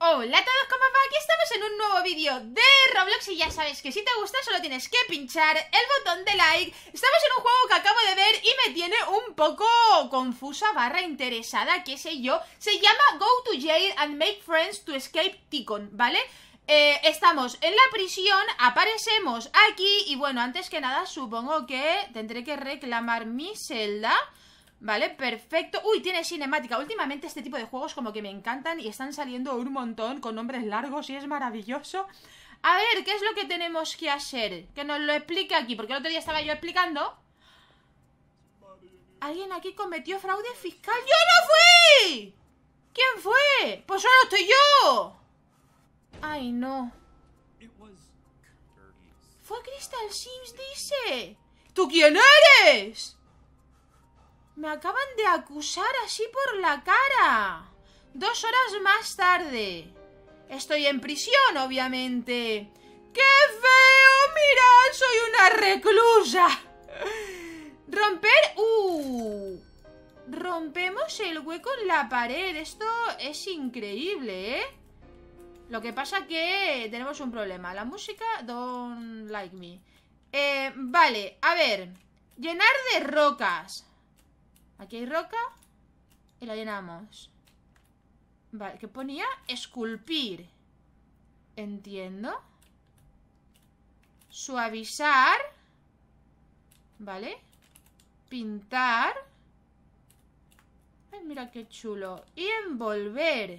Hola a todos, ¿cómo va? Aquí estamos en un nuevo vídeo de Roblox y ya sabes que si te gusta solo tienes que pinchar el botón de like Estamos en un juego que acabo de ver y me tiene un poco confusa barra interesada, qué sé yo Se llama Go to Jail and Make Friends to Escape Ticon, ¿vale? Eh, estamos en la prisión, aparecemos aquí y bueno, antes que nada supongo que tendré que reclamar mi celda Vale, perfecto. Uy, tiene cinemática. Últimamente este tipo de juegos como que me encantan y están saliendo un montón con nombres largos y es maravilloso. A ver, ¿qué es lo que tenemos que hacer? Que nos lo explique aquí, porque el otro día estaba yo explicando. ¿Alguien aquí cometió fraude fiscal? ¡Yo no fui! ¿Quién fue? Pues solo estoy yo. Ay, no. Fue Crystal Sims, dice. ¿Tú quién eres? Me acaban de acusar así por la cara. Dos horas más tarde. Estoy en prisión, obviamente. ¡Qué feo! ¡Mirad! ¡Soy una reclusa! Romper... ¡Uh! Rompemos el hueco en la pared. Esto es increíble, ¿eh? Lo que pasa que tenemos un problema. La música... Don't like me. Eh, vale, a ver. Llenar de rocas. Aquí hay roca y la llenamos. Vale, ¿qué ponía? Esculpir. Entiendo. Suavizar. Vale. Pintar. Ay, mira qué chulo. Y envolver.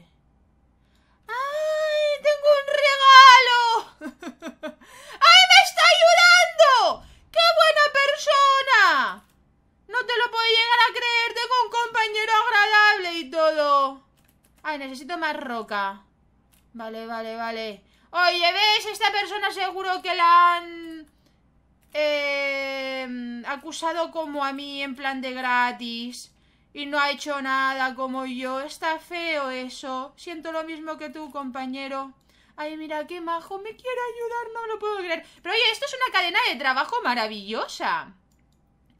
¡Ay! ¡Tengo un regalo! ¡Ay, me está ayudando! ¡Qué buena persona! no te lo puedo llegar a creer. Tengo un compañero agradable y todo. Ay, necesito más roca. Vale, vale, vale. Oye, ¿ves? Esta persona seguro que la han... Eh, acusado como a mí en plan de gratis. Y no ha hecho nada como yo. Está feo eso. Siento lo mismo que tú, compañero. Ay, mira, qué majo, me quiere ayudar, no lo puedo creer. Pero oye, esto es una cadena de trabajo maravillosa.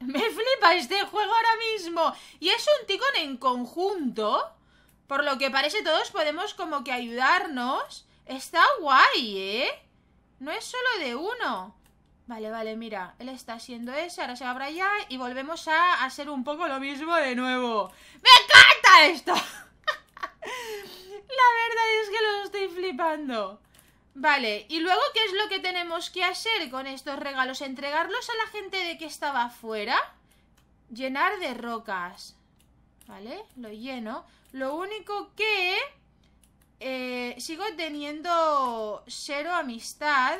Me flipa este juego ahora mismo. Y es un ticón en conjunto. Por lo que parece todos podemos como que ayudarnos. Está guay, ¿eh? No es solo de uno. Vale, vale, mira. Él está haciendo ese, ahora se va para y volvemos a hacer un poco lo mismo de nuevo. ¡Me encanta esto! La verdad es que lo estoy flipando. Vale, ¿y luego qué es lo que tenemos que hacer con estos regalos? ¿Entregarlos a la gente de que estaba afuera? Llenar de rocas. Vale, lo lleno. Lo único que... Eh, sigo teniendo cero amistad.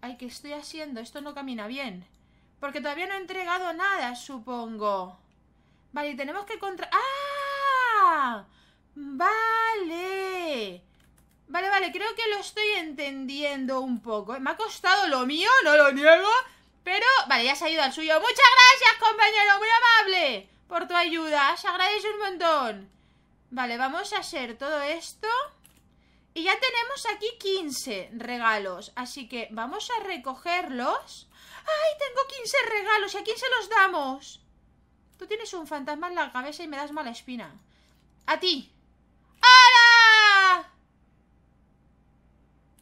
Ay, ¿qué estoy haciendo? Esto no camina bien. Porque todavía no he entregado nada, supongo. Vale, tenemos que contra... ¡Ah! Vale. Vale, vale, creo que lo estoy entendiendo un poco. Me ha costado lo mío, no lo niego. Pero, vale, ya se ha ido al suyo. Muchas gracias, compañero, muy amable por tu ayuda. Se agradece un montón. Vale, vamos a hacer todo esto. Y ya tenemos aquí 15 regalos. Así que vamos a recogerlos. ¡Ay, tengo 15 regalos! ¿Y a quién se los damos? Tú tienes un fantasma en la cabeza y me das mala espina. A ti. ¡Hala!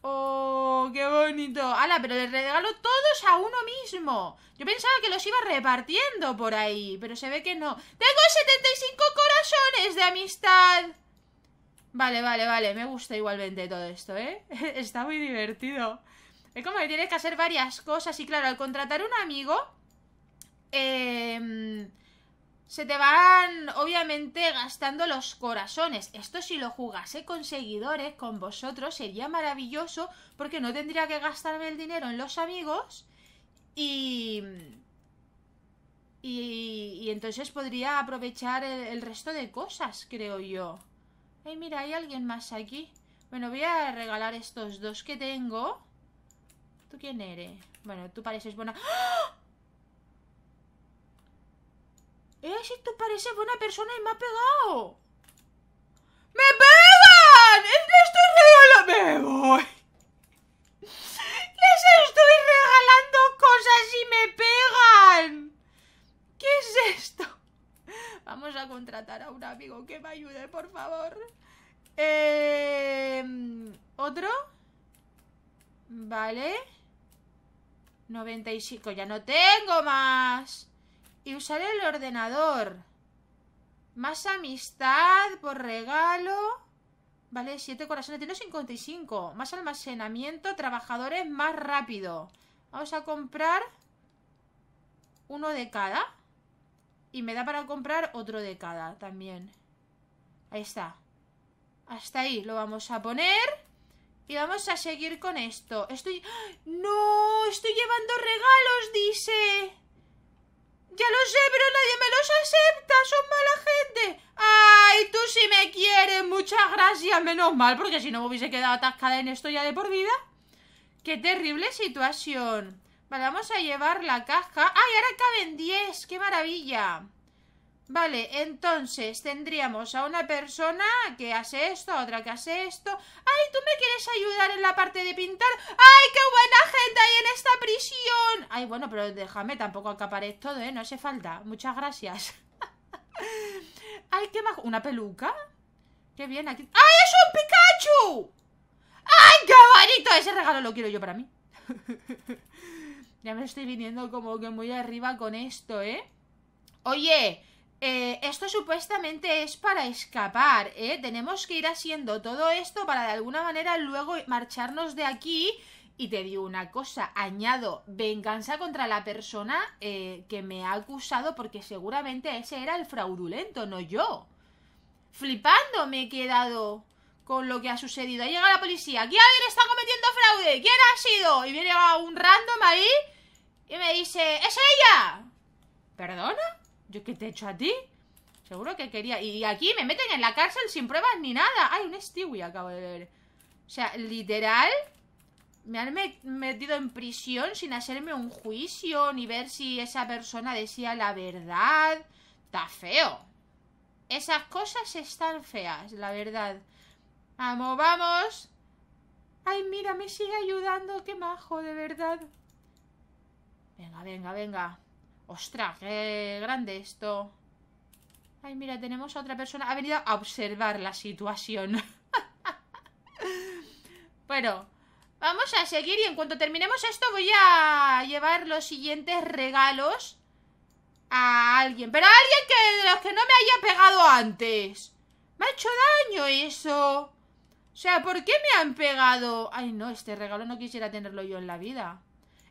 Oh, qué bonito. Ala, pero les regalo todos a uno mismo. Yo pensaba que los iba repartiendo por ahí, pero se ve que no. Tengo 75 corazones de amistad. Vale, vale, vale. Me gusta igualmente todo esto, ¿eh? Está muy divertido. Es como que tienes que hacer varias cosas y claro, al contratar un amigo... Eh se te van obviamente gastando los corazones. Esto si lo jugase con seguidores, con vosotros, sería maravilloso porque no tendría que gastarme el dinero en los amigos y... Y, entonces podría aprovechar el, resto de cosas, creo yo. Ay, mira, hay alguien más aquí. Bueno, voy a regalar estos dos que tengo. ¿Tú quién eres? Bueno, tú pareces buena... ¡Ah! ¡Eh, si tú pareces buena persona y me ha pegado! ¡Me pegan! ¡Le estoy regalando! ¡Me voy! ¡Les estoy regalando cosas y me pegan! ¿Qué es esto? Vamos a contratar a un amigo que me ayude, por favor. Eh, ¿Otro? Vale. 95, ya no tengo más y usar el ordenador. Más amistad por regalo. Vale, 7 corazones. Tiene 55. Más almacenamiento, trabajadores más rápido. Vamos a comprar uno de cada. Y me da para comprar otro de cada también. Ahí está. Hasta ahí lo vamos a poner. Y vamos a seguir con esto. Estoy... ¡Ah! ¡No! Estoy llevando regalos, dice. Ya lo sé, pero nadie me los acepta, son mala gente. Ay, tú si me quieres, muchas gracias, menos mal, porque si no me hubiese quedado atascada en esto ya de por vida. Qué terrible situación. Vale, vamos a llevar la caja. ¡Ay, ahora caben 10! ¡Qué maravilla! Vale, entonces tendríamos a una persona que hace esto, a otra que hace esto. ¡Ay, tú me quieres ayudar en la parte de pintar! ¡Ay, qué buena gente hay en esta prisión! Ay, bueno, pero déjame tampoco acaparé todo, ¿eh? No hace falta. Muchas gracias. ¡Ay, qué más! ¿Una peluca? ¡Qué bien aquí! ¡Ay, es un Pikachu! ¡Ay, qué bonito! Ese regalo lo quiero yo para mí. ya me estoy viniendo como que muy arriba con esto, ¿eh? Oye, eh, esto supuestamente es para escapar, ¿eh? Tenemos que ir haciendo todo esto para de alguna manera luego marcharnos de aquí. Y te digo una cosa, añado venganza contra la persona eh, que me ha acusado porque seguramente ese era el fraudulento, no yo. Flipando me he quedado con lo que ha sucedido. llega la policía. ¿Quién está cometiendo fraude? ¿Quién ha sido? Y viene un random ahí y me dice, ¡es ella! ¿Perdona? ¿Yo qué te he hecho a ti? Seguro que quería... Y aquí me meten en la cárcel sin pruebas ni nada. Ay, un Stewie, acabo de ver. O sea, literal... Me han metido en prisión sin hacerme un juicio ni ver si esa persona decía la verdad. Está feo. Esas cosas están feas, la verdad. Vamos, vamos. Ay, mira, me sigue ayudando. Qué majo, de verdad. Venga, venga, venga. Ostras, qué grande esto. Ay, mira, tenemos a otra persona. Ha venido a observar la situación. bueno, vamos a seguir y en cuanto terminemos esto voy a llevar los siguientes regalos a alguien. Pero a alguien que de los que no me haya pegado antes. Me ha hecho daño eso. O sea, ¿por qué me han pegado? Ay, no, este regalo no quisiera tenerlo yo en la vida.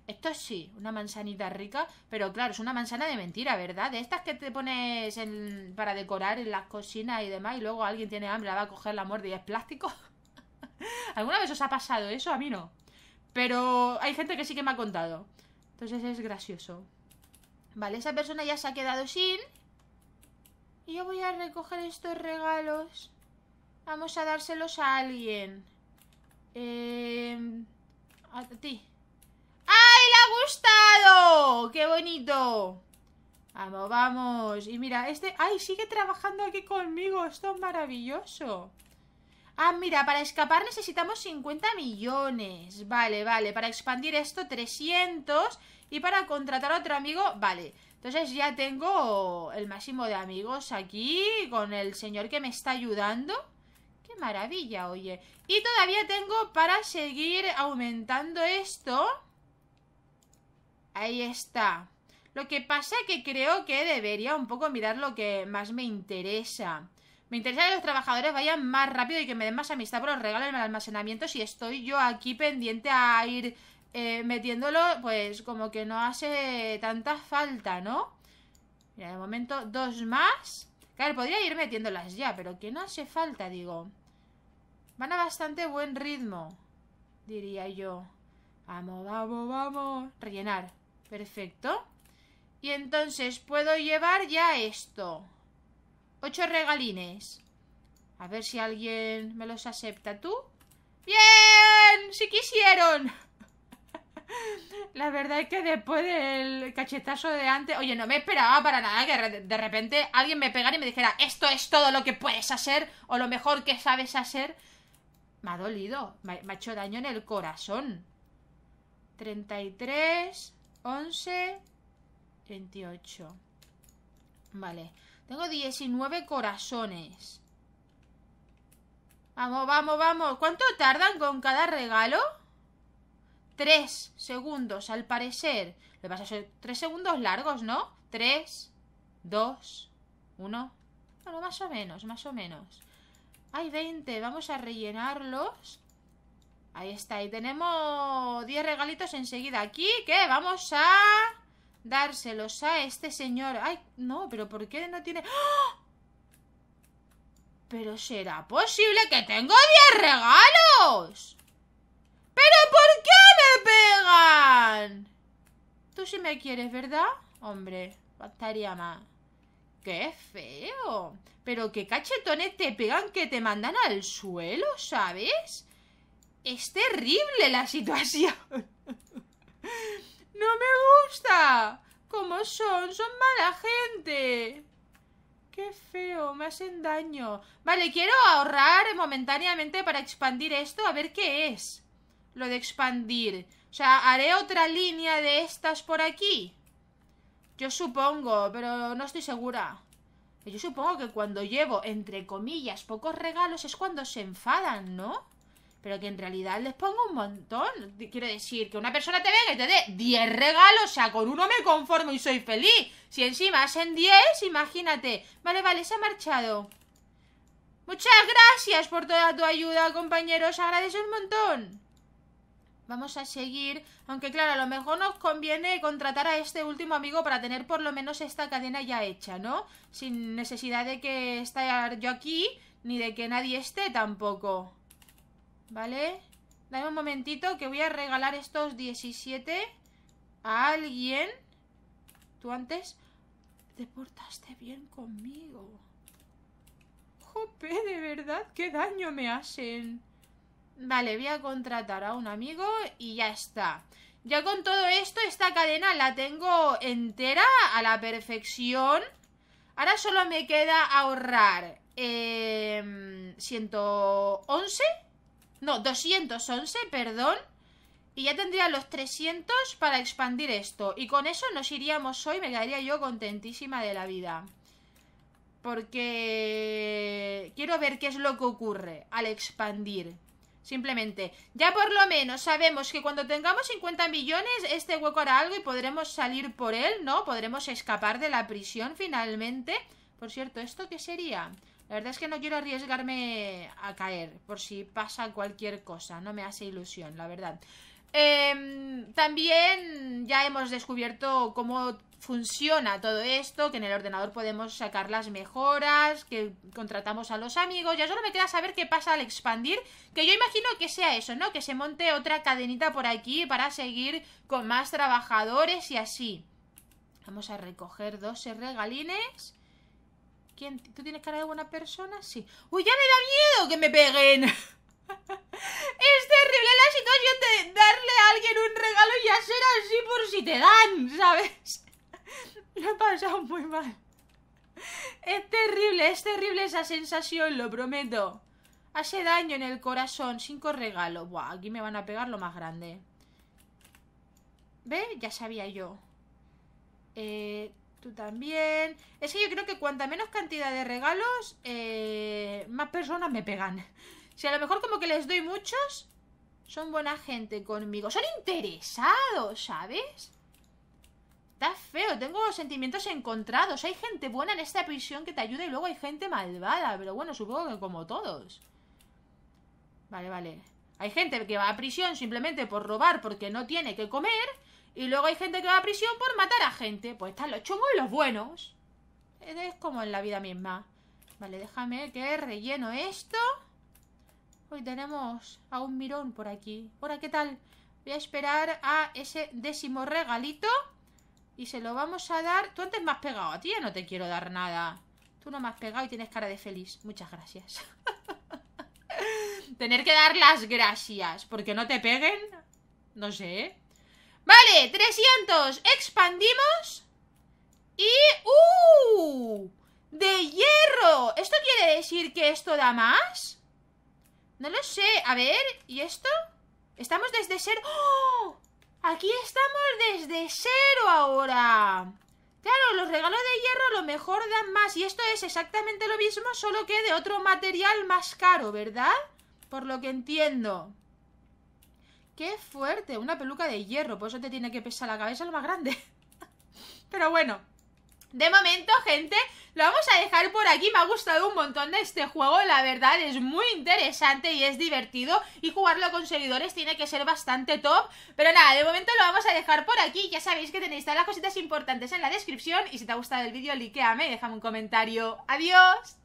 Esto sí, una manzanita rica, pero claro, es una manzana de mentira, ¿verdad? De estas que te pones en, para decorar en las cocinas y demás, y luego alguien tiene hambre, va a coger, la muerte y es plástico. ¿Alguna vez os ha pasado eso? A mí no. Pero hay gente que sí que me ha contado. Entonces es gracioso. Vale, esa persona ya se ha quedado sin. Y yo voy a recoger estos regalos. Vamos a dárselos a alguien. Eh, a ti. ¡Ay, le ha gustado! ¡Qué bonito! Vamos, vamos. Y mira, este... ¡Ay, sigue trabajando aquí conmigo! Esto es maravilloso. Ah, mira, para escapar necesitamos 50 millones. Vale, vale. Para expandir esto, 300. Y para contratar a otro amigo, vale. Entonces ya tengo el máximo de amigos aquí con el señor que me está ayudando. ¡Qué maravilla, oye! Y todavía tengo para seguir aumentando esto ahí está. Lo que pasa que creo que debería un poco mirar lo que más me interesa. Me interesa que los trabajadores vayan más rápido y que me den más amistad por los regalos en el almacenamiento. Si estoy yo aquí pendiente a ir eh, metiéndolo, pues como que no hace tanta falta, ¿no? Mira, de momento dos más. Claro, podría ir metiéndolas ya, pero que no hace falta, digo. Van a bastante buen ritmo, diría yo. Vamos, vamos, vamos. Rellenar. Perfecto. Y entonces puedo llevar ya esto. Ocho regalines. A ver si alguien me los acepta. ¿Tú? ¡Bien! ¡Si quisieron! La verdad es que después del cachetazo de antes... Oye, no me esperaba para nada que de repente alguien me pegara y me dijera Esto es todo lo que puedes hacer o lo mejor que sabes hacer. Me ha dolido. Me ha hecho daño en el corazón. 33... 11, 28. Vale. Tengo 19 corazones. Vamos, vamos, vamos. ¿Cuánto tardan con cada regalo? 3 segundos, al parecer. Le vas a hacer 3 segundos largos, ¿no? 3, 2, 1. Bueno, más o menos, más o menos. Hay 20. Vamos a rellenarlos. Ahí está, ahí tenemos 10 regalitos enseguida Aquí, que vamos a dárselos a este señor Ay, no, pero ¿por qué no tiene...? ¡Ah! ¿Pero será posible que tengo 10 regalos? ¿Pero por qué me pegan? Tú sí me quieres, ¿verdad? Hombre, bastaría más ¡Qué feo! Pero qué cachetones te pegan que te mandan al suelo, ¿sabes? Es terrible la situación. No me gusta. Como son, son mala gente. Qué feo, me hacen daño. Vale, quiero ahorrar momentáneamente para expandir esto. A ver qué es. Lo de expandir. O sea, haré otra línea de estas por aquí. Yo supongo, pero no estoy segura. Yo supongo que cuando llevo, entre comillas, pocos regalos es cuando se enfadan, ¿no? pero que en realidad les pongo un montón. Quiero decir, que una persona te venga y te dé 10 regalos, o sea, con uno me conformo y soy feliz. Si encima hacen 10, imagínate. Vale, vale, se ha marchado. Muchas gracias por toda tu ayuda, compañeros. Agradezco un montón. Vamos a seguir, aunque claro, a lo mejor nos conviene contratar a este último amigo para tener por lo menos esta cadena ya hecha, ¿no? Sin necesidad de que Esté yo aquí, ni de que nadie esté tampoco. ¿Vale? Dame un momentito que voy a regalar estos 17 a alguien. Tú antes te portaste bien conmigo. Jope, de verdad, qué daño me hacen. Vale, voy a contratar a un amigo y ya está. Ya con todo esto, esta cadena la tengo entera a la perfección. Ahora solo me queda ahorrar eh, em, 111 no, 211, perdón. Y ya tendría los 300 para expandir esto. Y con eso nos iríamos hoy. Me quedaría yo contentísima de la vida. Porque quiero ver qué es lo que ocurre al expandir. Simplemente, ya por lo menos sabemos que cuando tengamos 50 millones, este hueco hará algo y podremos salir por él, ¿no? Podremos escapar de la prisión finalmente. Por cierto, ¿esto qué sería? La verdad es que no quiero arriesgarme a caer por si pasa cualquier cosa. No me hace ilusión, la verdad. Em, también ya hemos descubierto cómo funciona todo esto, que en el ordenador podemos sacar las mejoras, que contratamos a los amigos. Ya solo me queda saber qué pasa al expandir, que yo imagino que sea eso, ¿no? Que se monte otra cadenita por aquí para seguir con más trabajadores y así. Vamos a recoger 12 regalines. ¿Tú tienes cara de buena persona? Sí. ¡Uy, ya me da miedo que me peguen! es terrible la situación de darle a alguien un regalo y hacer así por si te dan, ¿sabes? Lo he pasado muy mal. Es terrible, es terrible esa sensación, lo prometo. Hace daño en el corazón, cinco regalos. Buah, aquí me van a pegar lo más grande. ¿Ve? Ya sabía yo. Eh, Tú también. Es que yo creo que cuanta menos cantidad de regalos, eh, más personas me pegan. Si a lo mejor como que les doy muchos, son buena gente conmigo. Son interesados, ¿sabes? Está feo, tengo sentimientos encontrados. Hay gente buena en esta prisión que te ayuda y luego hay gente malvada. Pero bueno, supongo que como todos. Vale, vale. Hay gente que va a prisión simplemente por robar porque no tiene que comer y luego hay gente que va a prisión por matar a gente. Pues están los chungos y los buenos. Es como en la vida misma. Vale, déjame que relleno esto. Hoy tenemos a un mirón por aquí. Ahora, ¿qué tal? Voy a esperar a ese décimo regalito. Y se lo vamos a dar. Tú antes me has pegado a ti, no te quiero dar nada. Tú no me has pegado y tienes cara de feliz. Muchas gracias. Tener que dar las gracias porque no te peguen. No sé, ¿eh? Vale, 300. Expandimos. Y... ¡Uh! ¡De hierro! ¿Esto quiere decir que esto da más? No lo sé. A ver, ¿y esto? Estamos desde cero. ¡Oh! Aquí estamos desde cero ahora. Claro, los regalos de hierro a lo mejor dan más. Y esto es exactamente lo mismo, solo que de otro material más caro, ¿verdad? Por lo que entiendo. ¡Qué fuerte! Una peluca de hierro. Por pues eso te tiene que pesar la cabeza lo más grande. Pero bueno. De momento, gente, lo vamos a dejar por aquí. Me ha gustado un montón de este juego. La verdad, es muy interesante y es divertido. Y jugarlo con seguidores tiene que ser bastante top. Pero nada, de momento lo vamos a dejar por aquí. Ya sabéis que tenéis todas las cositas importantes en la descripción. Y si te ha gustado el vídeo, likeame y déjame un comentario. ¡Adiós!